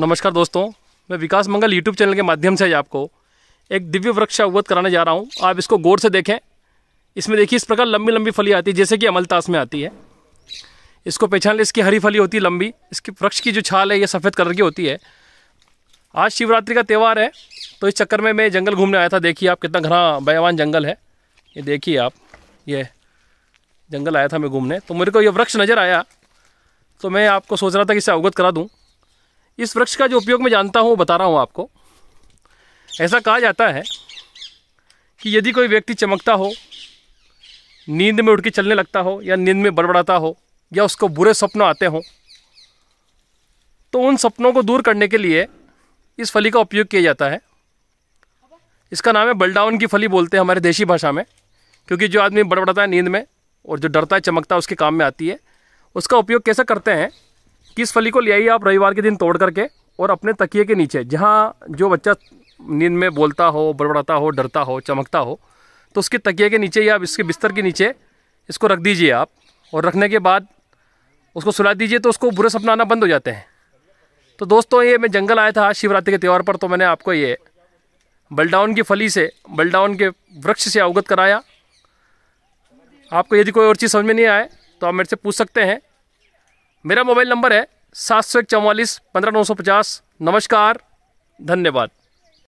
नमस्कार दोस्तों मैं विकास मंगल यूट्यूब चैनल के माध्यम से आपको एक दिव्य वृक्ष अवगत कराने जा रहा हूँ आप इसको गौर से देखें इसमें देखिए इस प्रकार लंबी लंबी फली आती है जैसे कि अमलतास में आती है इसको पहचान ले इसकी हरी फली होती है लंबी इसकी वृक्ष की जो छाल है ये सफ़ेद कलर की होती है आज शिवरात्रि का त्यौहार है तो इस चक्कर में मैं जंगल घूमने आया था देखिए आप कितना घना बयावान जंगल है ये देखिए आप ये जंगल आया था मैं घूमने तो मेरे को ये वृक्ष नज़र आया तो मैं आपको सोच रहा था कि इसे अवगत करा दूँ इस वृक्ष का जो उपयोग मैं जानता हूँ वो बता रहा हूँ आपको ऐसा कहा जाता है कि यदि कोई व्यक्ति चमकता हो नींद में उठ के चलने लगता हो या नींद में बड़बड़ाता हो या उसको बुरे सपने आते हों तो उन सपनों को दूर करने के लिए इस फली का उपयोग किया जाता है इसका नाम है बलडाउन की फली बोलते हैं हमारे देशी भाषा में क्योंकि जो आदमी बड़बड़ाता है नींद में और जो डरता है चमकता है उसके काम में आती है उसका उपयोग कैसे करते हैं किस फली को ले आइए आप रविवार के दिन तोड़ करके और अपने तकिए के नीचे जहाँ जो बच्चा नींद में बोलता हो बड़बड़ाता हो डरता हो चमकता हो तो उसके तकिए के नीचे या इसके बिस्तर के नीचे इसको रख दीजिए आप और रखने के बाद उसको सुला दीजिए तो उसको बुरे सपना आना बंद हो जाते हैं तो दोस्तों ये मैं जंगल आया था आज शिवरात्रि के त्यौहार पर तो मैंने आपको ये बलडाउन की फली से बलडाउन के वृक्ष से अवगत कराया आपको यदि कोई और चीज़ समझ में नहीं आए तो आप मेरे से पूछ सकते हैं मेरा मोबाइल नंबर है सात सौ एक चौवालीस पंद्रह नौ सौ पचास नमस्कार धन्यवाद